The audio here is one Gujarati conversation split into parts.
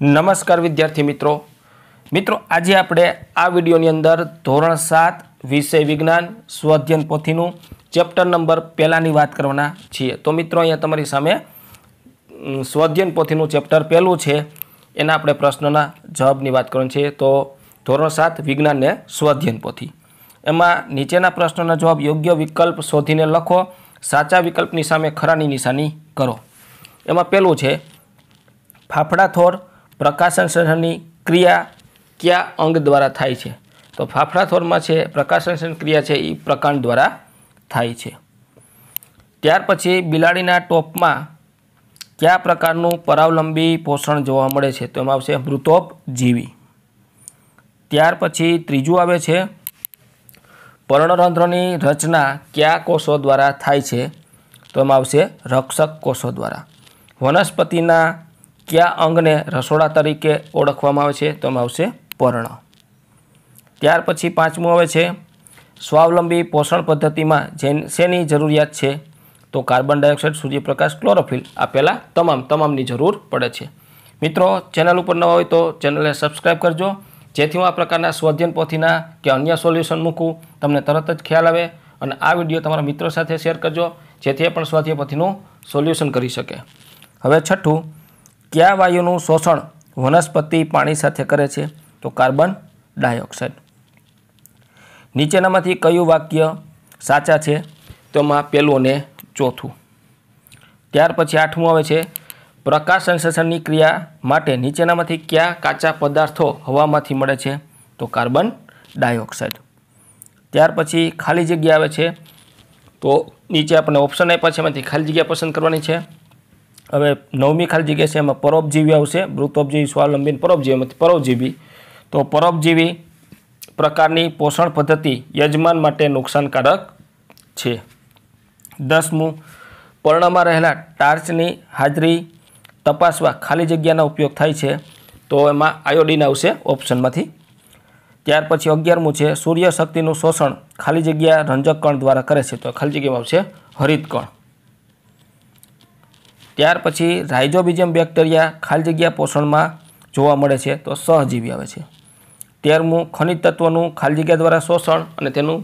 નમસ્કાર વિદ્યાર્થી મિત્રો મિત્રો આજે આપણે આ વિડીયોની અંદર ધોરણ સાત વિષય વિજ્ઞાન સ્વાધ્યન પોથીનું ચેપ્ટર નંબર પહેલાંની વાત કરવાના છીએ તો મિત્રો અહીંયા તમારી સામે સ્વાધ્યન પોથીનું ચેપ્ટર પહેલું છે એના આપણે પ્રશ્નના જવાબની વાત કરવાની છે તો ધોરણ સાત વિજ્ઞાનને સ્વાધ્યન પોથી એમાં નીચેના પ્રશ્નોના જવાબ યોગ્ય વિકલ્પ શોધીને લખો સાચા વિકલ્પની સામે ખરાની નિશાની કરો એમાં પહેલું છે ફાફડા થોર પ્રકાશન સંસર્ષણની ક્રિયા કયા અંગ દ્વારા થાય છે તો ફાફડા થોરમાં છે પ્રકાશસંસર્ષણ ક્રિયા છે એ પ્રકાંડ દ્વારા થાય છે ત્યાર પછી બિલાડીના ટોપમાં કયા પ્રકારનું પરાવલંબી પોષણ જોવા મળે છે તો એમાં આવશે મૃતોપજીવી ત્યાર પછી ત્રીજું આવે છે પર્ણરંધ્રની રચના કયા કોષો દ્વારા થાય છે તો એમાં આવશે રક્ષક કોષો દ્વારા વનસ્પતિના કયા અંગને રસોડા તરીકે ઓળખવામાં આવે છે તો એમાં આવશે પર્ણ ત્યાર પછી પાંચમું આવે છે સ્વાવલંબી પોષણ પદ્ધતિમાં જેન શેની જરૂરિયાત છે તો કાર્બન ડાયોક્સાઇડ સૂર્યપ્રકાશ ક્લોરોફિલ આ પહેલાં તમામ તમામની જરૂર પડે છે મિત્રો ચેનલ ઉપર ન હોય તો ચેનલને સબસ્ક્રાઈબ કરજો જેથી હું આ પ્રકારના સ્વાધ્યન પોથીના કે અન્ય સોલ્યુશન મૂકું તમને તરત જ ખ્યાલ આવે અને આ વિડીયો તમારા મિત્રો સાથે શેર કરજો જેથી એ પણ સ્વાધ્યાય પોથીનું સોલ્યુશન કરી શકે હવે છઠ્ઠું કયા વાયુનું શોષણ વનસ્પતિ પાણી સાથે કરે છે તો કાર્બન ડાયોક્સાઇડ નીચેનામાંથી કયું વાક્ય સાચા છે તેમાં પહેલું અને ચોથું ત્યાર પછી આઠમું આવે છે પ્રકાશ સંશ્લેષણની ક્રિયા માટે નીચેનામાંથી કયા કાચા પદાર્થો હવામાંથી મળે છે તો કાર્બન ડાયોક્સાઇડ ત્યાર પછી ખાલી જગ્યા આવે છે તો નીચે આપણે ઓપ્શન આપ્યા છે એમાંથી ખાલી જગ્યા પસંદ કરવાની છે હવે નવમી ખાલી જગ્યા છે એમાં પરોપજીવી આવશે મૃતોપજીવી સ્વાવલંબી પરોપજીવીમાંથી પરોપજીવી તો પરોપજીવી પ્રકારની પોષણ પદ્ધતિ યજમાન માટે નુકસાનકારક છે દસમું પર્ણમાં રહેલા ટાર્ચની હાજરી તપાસવા ખાલી જગ્યાનો ઉપયોગ થાય છે તો એમાં આયોડિન આવશે ઓપ્શનમાંથી ત્યાર પછી અગિયારમું છે સૂર્યશક્તિનું શોષણ ખાલી જગ્યા રંજક કણ દ્વારા કરે છે તો ખાલી જગ્યામાં આવશે હરિતકણ ત્યાર પછી રાઇઝોબિઝમ બેક્ટેરિયા ખાલી જગ્યા પોષણમાં જોવા મળે છે તો સહજીવી આવે છે તેરમું ખનિજ તત્વનું ખાલી જગ્યા દ્વારા શોષણ અને તેનું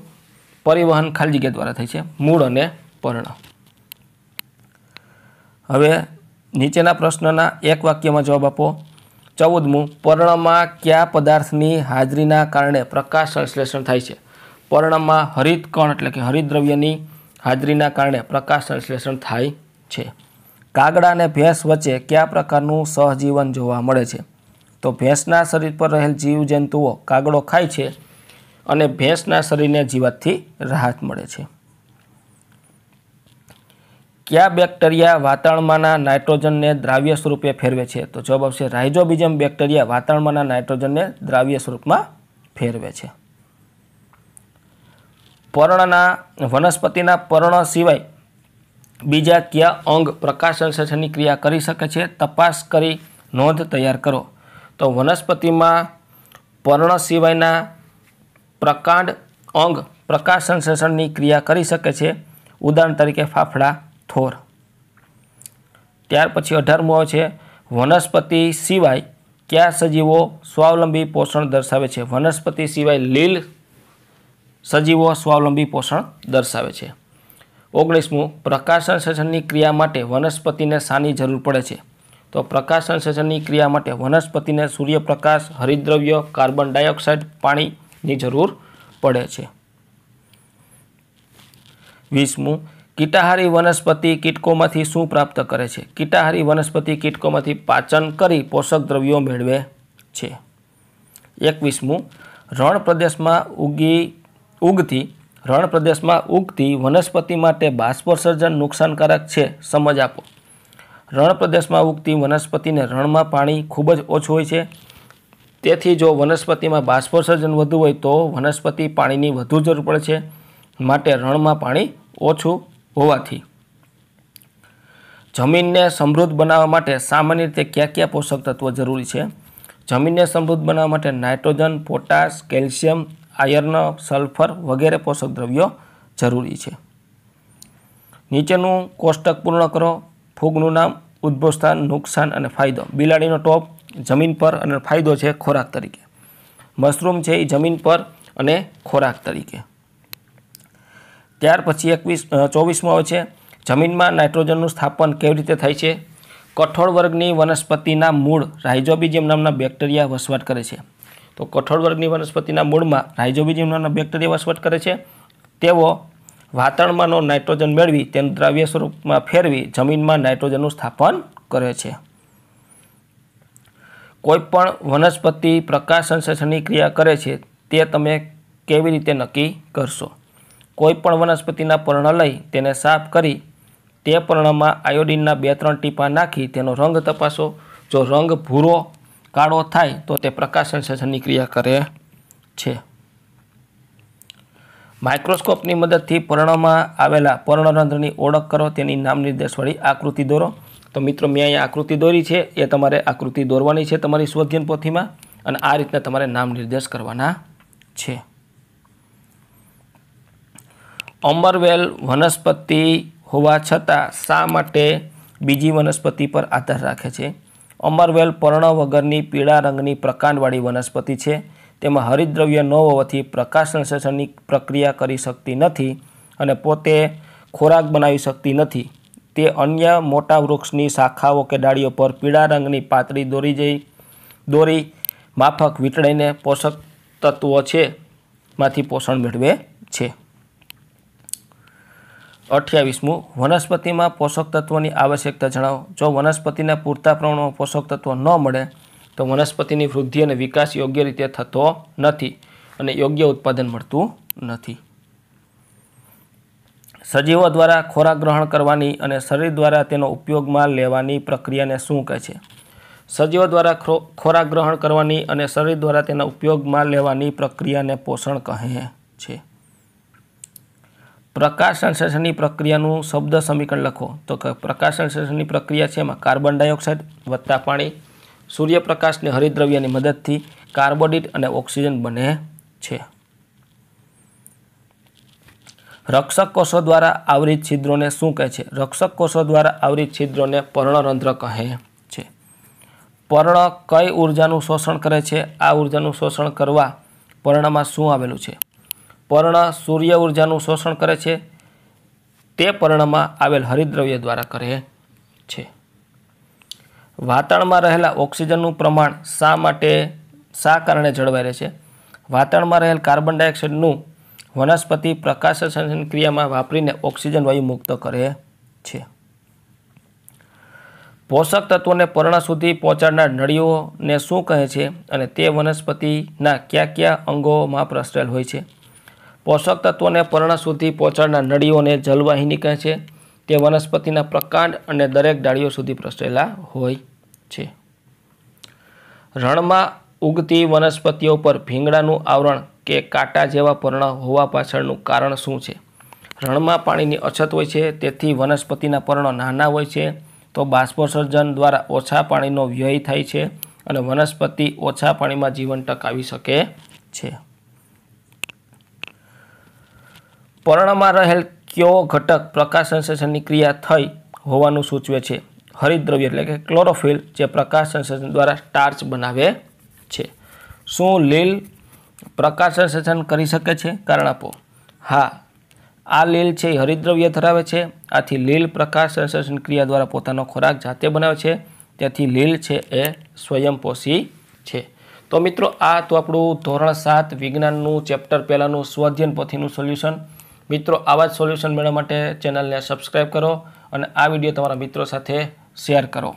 પરિવહન ખાલી જગ્યા દ્વારા થાય છે મૂળ અને પર્ણ હવે નીચેના પ્રશ્નના એક વાક્યમાં જવાબ આપો ચૌદમું પર્ણમાં કયા પદાર્થની હાજરીના કારણે પ્રકાશ સંશ્લેષણ થાય છે પર્ણમાં હરિત કણ એટલે કે હરિદ્રવ્યની હાજરીના કારણે પ્રકાશ સંશ્લેષણ થાય છે કાગડા અને ભેંસ વચ્ચે કયા પ્રકારનું સહજીવન જોવા મળે છે તો ભેંસના શરીર પર રહેલ જીવજંતુઓ કાગડો ખાય છે અને ભેંસના શરીરને જીવતથી રાહત મળે છે કયા બેક્ટેરિયા વાતાવરણમાંના નાઇટ્રોજનને દ્રાવ્ય સ્વરૂપે ફેરવે છે તો જવાબ આવશે રાઇઝોબિઝમ બેક્ટેરિયા વાતાવરણમાંના નાઇટ્રોજનને દ્રાવ્ય સ્વરૂપમાં ફેરવે છે પર્ણના વનસ્પતિના પર્ણ સિવાય બીજા કયા અંગ પ્રકાશસંશ્લેષણની ક્રિયા કરી શકે છે તપાસ કરી નોંધ તૈયાર કરો તો વનસ્પતિમાં પર્ણ સિવાયના પ્રકાંડ અંગ પ્રકાશસંશ્લેષણની ક્રિયા કરી શકે છે ઉદાહરણ તરીકે ફાફડા થોર ત્યાર પછી અઢારમો છે વનસ્પતિ સિવાય કયા સજીવો સ્વાવલંબી પોષણ દર્શાવે છે વનસ્પતિ સિવાય લીલ સજીવો સ્વાવલંબી પોષણ દર્શાવે છે ઓગણીસમું પ્રકાશ સંશ્લેષણની ક્રિયા માટે વનસ્પતિને શાની જરૂર પડે છે તો પ્રકાશ સંશ્લેષણની ક્રિયા માટે વનસ્પતિને સૂર્યપ્રકાશ હરિદ્રવ્ય કાર્બન ડાયોક્સાઇડ પાણીની જરૂર પડે છે વીસમું કીટાહારી વનસ્પતિ કીટકોમાંથી શું પ્રાપ્ત કરે છે કીટાહારી વનસ્પતિ કીટકોમાંથી પાચન કરી પોષક દ્રવ્યો મેળવે છે એકવીસમું રણ પ્રદેશમાં ઉગી ઉગતી રણ પ્રદેશમાં ઉગતી વનસ્પતિ માટે બાષ્પસર્જન નુકસાનકારક છે સમજ આપો રણ પ્રદેશમાં ઉગતી વનસ્પતિને રણમાં પાણી ખૂબ જ ઓછું હોય છે તેથી જો વનસ્પતિમાં બાષ્પસર્જન વધુ હોય તો વનસ્પતિ પાણીની વધુ જરૂર પડે છે માટે રણમાં પાણી ઓછું હોવાથી જમીનને સમૃદ્ધ બનાવવા માટે સામાન્ય રીતે ક્યાં ક્યાં પોષક તત્વો જરૂરી છે જમીનને સમૃદ્ધ બનાવવા માટે nitrogen potash calcium iron sulphur વગેરે પોષક દ્રવ્યો જરૂરી છે નીચેનું કોષ્ટક પૂર્ણ કરો ફૂગનું નામ ઉદ્ભવ સ્થાન નુકસાન અને ફાયદો બિલાડીનો ટોપ જમીન પર અને ફાયદો છે ખોરાક તરીકે મશરૂમ છે એ જમીન પર અને ખોરાક તરીકે ત્યાર પછી એકવીસ ચોવીસમાં આવે છે જમીનમાં નાઇટ્રોજનનું સ્થાપન કેવી રીતે થાય છે કઠોળ વર્ગની વનસ્પતિના મૂળ રાઇઝોબીજિયમ નામના બેક્ટેરિયા વસવાટ કરે છે તો કઠોળ વર્ગની વનસ્પતિના મૂળમાં રાઇઝોબીજીમ નામના બેક્ટેરિયા વસવાટ કરે છે તેઓ વાતાવરણમાંનો નાઇટ્રોજન મેળવી તેનું દ્રાવ્ય સ્વરૂપમાં ફેરવી જમીનમાં નાઇટ્રોજનનું સ્થાપન કરે છે કોઈપણ વનસ્પતિ પ્રકાશ સંશ્લેષણની ક્રિયા કરે છે તે તમે કેવી રીતે નક્કી કરશો કોઈ પણ વનસ્પતિના પર્ણ લઈ તેને સાફ કરી તે પર્ણમાં આયોડિનના બે ત્રણ ટીપાં નાખી તેનો રંગ તપાસો જો રંગ ભૂરો કાળો થાય તો તે પ્રકાશ સંશ્લેષણની ક્રિયા કરે છે માઇક્રોસ્કોપની મદદથી પર્ણમાં આવેલા પર્ણરંધ્રની ઓળખ કરો તેની નામ નિર્દેશવાળી આકૃતિ દોરો તો મિત્રો મેં અહીંયા આકૃતિ દોરી છે એ તમારે આકૃતિ દોરવાની છે તમારી સ્વધ્યન પોથીમાં અને આ રીતના તમારે નામ નિર્દેશ કરવાના છે અમરવેલ વનસ્પતિ હોવા છતાં શા માટે બીજી વનસ્પતિ પર આધાર રાખે છે અમરવેલ પર્ણ વગરની પીળા રંગની પ્રકાંડવાળી વનસ્પતિ છે તેમાં હરિદ્રવ્ય ન હોવાથી પ્રકાશ સંશ્લેષણની પ્રક્રિયા કરી શકતી નથી અને પોતે ખોરાક બનાવી શકતી નથી તે અન્ય મોટા વૃક્ષની શાખાઓ કે ડાળીઓ પર પીળા રંગની પાતળી દોરી જઈ દોરી માફક વીંટળીને પોષક તત્વો છે માંથી પોષણ મેળવે છે અઠ્યાવીસમું વનસ્પતિમાં પોષક તત્વોની આવશ્યકતા જણાવો જો વનસ્પતિને પૂરતા પ્રમાણમાં પોષક તત્વો ન મળે તો વનસ્પતિની વૃદ્ધિ અને વિકાસ યોગ્ય રીતે થતો નથી અને યોગ્ય ઉત્પાદન મળતું નથી સજીવો દ્વારા ખોરાક ગ્રહણ કરવાની અને શરીર દ્વારા તેનો ઉપયોગમાં લેવાની પ્રક્રિયાને શું કહે છે સજીવો દ્વારા ખોરાક ગ્રહણ કરવાની અને શરીર દ્વારા તેના ઉપયોગમાં લેવાની પ્રક્રિયાને પોષણ કહે છે પ્રકાશ સંશ્લેષણની પ્રક્રિયાનું શબ્દ સમીકરણ લખો તો પ્રકાશ સંશ્લેષણની પ્રક્રિયા છે એમાં કાર્બન ડાયોક્સાઇડ વત્તા પાણી સૂર્યપ્રકાશને હરિદ્રવ્યની મદદથી કાર્બોડિટ અને ઓક્સિજન બને છે રક્ષક કોષો દ્વારા આવરિત છિદ્રોને શું કહે છે રક્ષક કોષો દ્વારા આવરિત છિદ્રોને પર્ણરંધ્ર કહે છે પર્ણ કઈ ઉર્જાનું શોષણ કરે છે આ ઉર્જાનું શોષણ કરવા પર્ણમાં શું આવેલું છે પર્ણ સૂર્ય ઉર્જાનું શોષણ કરે છે તે પર્ણમાં આવેલ હરિદ્રવ્ય દ્વારા કરે છે વાતાવરણમાં રહેલા ઓક્સિજનનું પ્રમાણ શા માટે શા કારણે જળવાઈ રહે છે વાતાવરણમાં રહેલ કાર્બન ડાયોક્સાઇડનું વનસ્પતિ પ્રકાશ સંશ્લેષણ ક્રિયામાં વાપરીને ઓક્સિજન વાયુ મુક્ત કરે છે પોષક તત્વોને પર્ણ સુધી પહોંચાડનાર નળીઓને શું કહે છે અને તે વનસ્પતિના કયા કયા અંગોમાં પ્રસરેલ હોય છે પોષક તત્વોને પર્ણ સુધી પહોંચાડના નળીઓને જલવાહિની કહે છે તે વનસ્પતિના પ્રકાંડ અને દરેક ડાળીઓ સુધી પ્રસરેલા હોય છે રણમાં ઉગતી વનસ્પતિઓ પર ભીંગડાનું આવરણ કે કાંટા જેવા પર્ણ હોવા પાછળનું કારણ શું છે રણમાં પાણીની અછત હોય છે તેથી વનસ્પતિના પર્ણો નાના હોય છે તો બાષ્પોસર્જન દ્વારા ઓછા પાણીનો વ્યય થાય છે અને વનસ્પતિ ઓછા પાણીમાં જીવન ટકાવી શકે છે પર્ણમાં રહેલ કયો ઘટક પ્રકાશ સંશ્લેષણની ક્રિયા થઈ હોવાનું સૂચવે છે હરિદ્રવ્ય એટલે કે ક્લોરોફિલ જે પ્રકાશ સંશ્લેષણ દ્વારા સ્ટાર્ચ બનાવે છે શું લીલ પ્રકાશ સંશ્લેષણ કરી શકે છે કારણ આપો હા આ લીલ છે એ હરિદ્રવ્ય ધરાવે છે આથી લીલ પ્રકાશ સંશ્લેષણ ક્રિયા દ્વારા પોતાનો ખોરાક જાતે બનાવે છે તેથી લીલ છે એ સ્વયંપોષી છે તો મિત્રો આ તો આપણું ધોરણ સાત વિજ્ઞાનનું ચેપ્ટર પહેલાંનું સ્વાધ્યન પોથીનું સોલ્યુશન મિત્રો આવા જ સોલ્યુશન મેળવવા માટે ચેનલને સબસ્ક્રાઈબ કરો અને આ વિડીયો તમારા મિત્રો સાથે શેર કરો